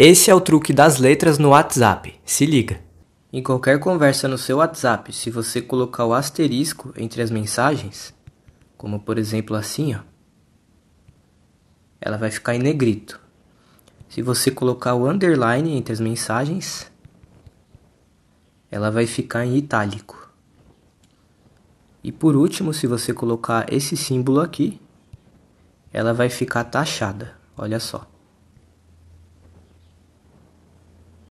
Esse é o truque das letras no WhatsApp. Se liga. Em qualquer conversa no seu WhatsApp, se você colocar o asterisco entre as mensagens, como por exemplo assim, ó, ela vai ficar em negrito. Se você colocar o underline entre as mensagens, ela vai ficar em itálico. E por último, se você colocar esse símbolo aqui, ela vai ficar taxada. Olha só.